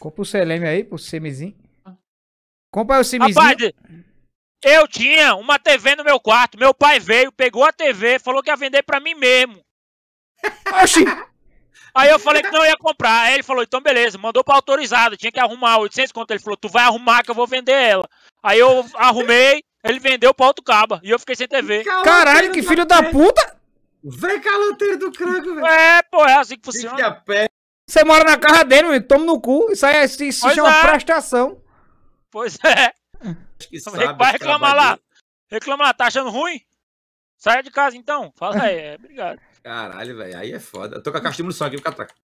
Compra o Seleme aí, pro Semizinho. Ah. Compra o Semizinho. Rapaz, eu tinha uma TV no meu quarto. Meu pai veio, pegou a TV, falou que ia vender pra mim mesmo. Oxi! Aí eu falei que não ia comprar. Aí ele falou, então beleza, mandou pra autorizado, tinha que arrumar 800 conto. Ele falou, tu vai arrumar que eu vou vender ela. Aí eu arrumei, ele vendeu pra outro caba. E eu fiquei sem TV. Caralho, que filho da, puta! Vem caloteiro do crânio, velho. É, pô, é assim que funciona. Fique a pé. Você mora na casa dele, meu amigo, toma no cu. Isso aí é se, chama é. prestação. Pois é. Acho que sabe Vai reclamar lá. Reclama lá, tá achando ruim? Saia de casa então. Fala aí, é, obrigado. Caralho, velho, aí é foda. Eu tô com a caixa de munição aqui vou catar.